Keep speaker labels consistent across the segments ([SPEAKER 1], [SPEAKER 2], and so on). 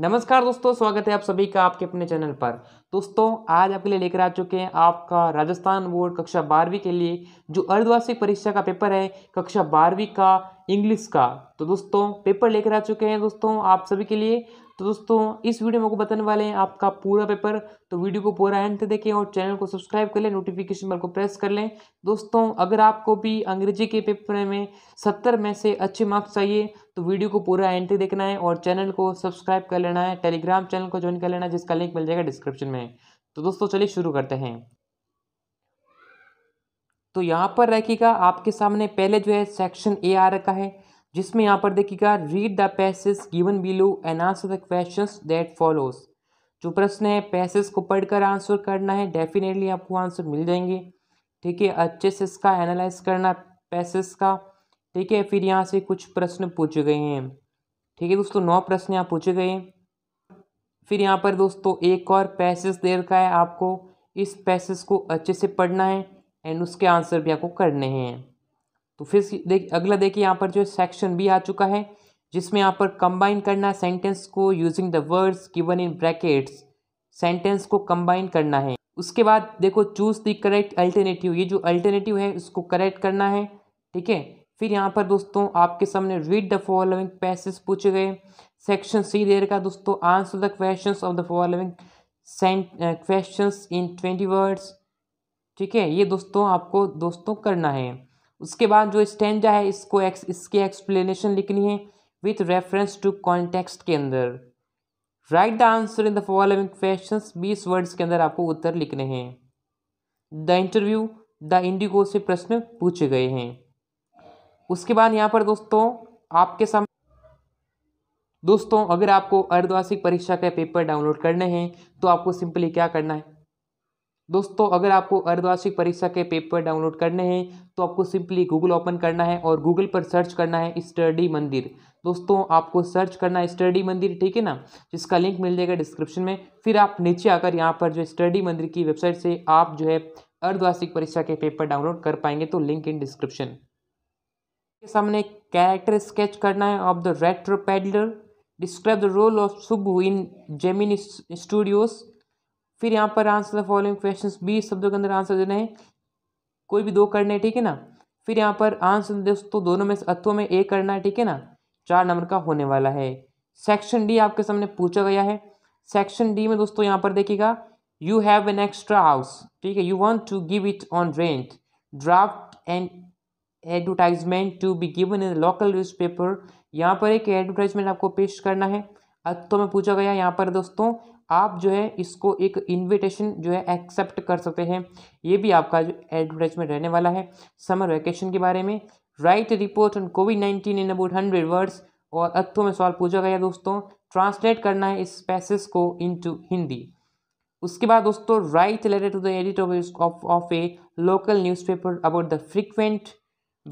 [SPEAKER 1] नमस्कार दोस्तों स्वागत है आप सभी का आपके अपने चैनल पर दोस्तों आज आपके लिए लेकर आ चुके हैं आपका राजस्थान बोर्ड कक्षा बारहवीं के लिए जो अर्धवार्षिक परीक्षा का पेपर है कक्षा बारहवीं का इंग्लिश का तो दोस्तों पेपर लेकर आ चुके हैं दोस्तों आप सभी के लिए तो दोस्तों इस वीडियो में आपको बताने वाले हैं आपका पूरा पेपर तो वीडियो को पूरा एंड तक देखें और चैनल को सब्सक्राइब कर लें नोटिफिकेशन बेल को प्रेस कर लें दोस्तों अगर आपको भी अंग्रेजी के पेपर में सत्तर में से अच्छे मार्क्स चाहिए तो वीडियो को पूरा एंड तक देखना है और चैनल को सब्सक्राइब कर लेना है टेलीग्राम चैनल को ज्वाइन कर लेना है जिसका लिंक मिल जाएगा डिस्क्रिप्शन में तो दोस्तों चलिए शुरू करते हैं तो यहाँ पर रखिएगा आपके सामने पहले जो है सेक्शन ए आ रखा है जिसमें यहाँ पर देखिएगा read the passage given below and answer the question that follows जो प्रश्न है पैसेज को पढ़कर आंसर करना है डेफिनेटली आपको आंसर मिल जाएंगे ठीक है अच्छे से इसका एनालाइज करना पैसेज का ठीक है फिर यहाँ से कुछ प्रश्न पूछे गए हैं ठीक है दोस्तों नौ प्रश्न यहाँ पूछे गए हैं फिर यहाँ पर दोस्तों एक और पैसेज दे रखा है आपको इस पैसेज को अच्छे से पढ़ना है एंड उसके आंसर भी आपको करने हैं तो फिर देख अगला देखिए यहाँ पर जो सेक्शन बी आ चुका है जिसमें यहाँ पर कंबाइन करना सेंटेंस को using the words given in brackets sentence को कंबाइन करना है उसके बाद देखो चूज़ द करेक्ट अल्टरनेटिव ये जो अल्टरनेटिव है उसको करेक्ट करना है ठीक है फिर यहाँ पर दोस्तों आपके सामने रीड द फॉलोइंग पैसेज पूछे गए सेक्शन सी दे रखा दोस्तों answer the question of the following question in twenty words ठीक है ये दोस्तों आपको दोस्तों करना है उसके बाद जो स्टेंजा है इसको एक्स इसकी एक्सप्लेनेशन लिखनी है विथ रेफरेंस टू कॉन्टेक्स्ट के अंदर write the answer in the following question बीस वर्ड्स के अंदर आपको उत्तर लिखने हैं द इंटरव्यू द इंडिगो से प्रश्न पूछे गए हैं उसके बाद यहाँ पर दोस्तों आपके सामने दोस्तों अगर आपको अर्धवार्षिक परीक्षा के पेपर डाउनलोड करने हैं तो आपको सिंपली क्या करना है दोस्तों अगर आपको अर्धवार्षिक परीक्षा के पेपर डाउनलोड करने हैं तो आपको सिंपली गूगल ओपन करना है और गूगल पर सर्च करना है स्टडी मंदिर दोस्तों आपको सर्च करना है स्टडी मंदिर ठीक है ना जिसका लिंक मिल जाएगा डिस्क्रिप्शन में फिर आप नीचे आकर यहाँ पर जो स्टडी मंदिर की वेबसाइट से आप जो है अर्धवार्षिक परीक्षा के पेपर डाउनलोड कर पाएंगे तो लिंक इन डिस्क्रिप्शन के सामने कैरेक्टर स्केच करना है of the retro describe the role of सुबह इन जेमिन स्टूडियोज़ फिर यहाँ पर आंसर द फॉलोइंग क्वेश्चन बीस शब्दों के अंदर आंसर देने हैं कोई भी दो करने ठीक है ना फिर यहाँ पर आंसर दोस्तों दोनों में अथों में एक करना है ठीक है ना चार नंबर का होने वाला है सेक्शन डी आपके सामने पूछा गया है सेक्शन डी में दोस्तों यहाँ पर देखिएगा you have an extra house ठीक है you want to give it on rent draft and advertisement to be given in local newspaper यहाँ पर एक एडवर्टाइजमेंट आपको पेश करना है तो में पूछा गया यहाँ पर दोस्तों आप जो है इसको एक इनविटेशन जो है एक्सेप्ट कर सकते हैं ये भी आपका जो एडवर्टाइजमेंट रहने वाला है समर वैकेशन के बारे में write report on Covid nineteen in about hundred words और अत्थों में सवाल पूछा गया दोस्तों ट्रांसलेट करना है इस पैसेज को इनटू हिंदी उसके बाद दोस्तों write letter to the edit of a local newspaper about the frequent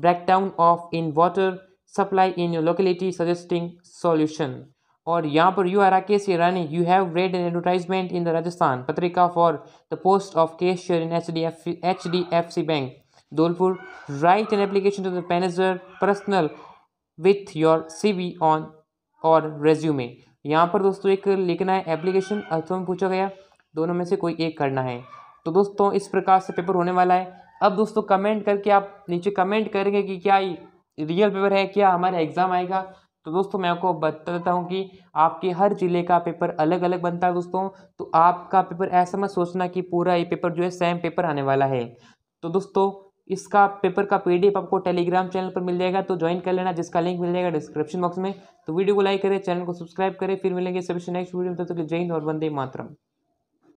[SPEAKER 1] breakdown of in water supply in your locality suggesting solution और यहाँ पर यू आर केस ईरानी you have read an advertisement in the Rajasthan Patrika for the post of cashier in H D F H D F C bank Dholpur write an application to the manager personal with your C V on और resume यहाँ पर दोस्तों एक लिखना है application में पूछा गया दोनों में से कोई एक करना है तो दोस्तों इस प्रकार से पेपर होने वाला है अब दोस्तों कमेंट करके आप नीचे कमेंट करेंगे कि क्या रियल पेपर है क्या हमारा एग्ज़ाम आएगा तो दोस्तों मैं आपको बता देता हूँ कि आपके हर ज़िले का पेपर अलग अलग बनता है दोस्तों तो आपका पेपर ऐसा मत सोचना कि पूरा ये पेपर जो है सेम पेपर आने वाला है तो दोस्तों इसका पेपर का पीडीएफ आपको टेलीग्राम चैनल पर मिल जाएगा तो ज्वाइन कर लेना जिसका लिंक मिल जाएगा डिस्क्रिप्शन बॉक्स में तो वीडियो को लाइक करें चैनल को सब्सक्राइब करें फिर मिलेंगे सभी नेक्स्ट वीडियो में तब तक जय हिंद और वंदे मातरम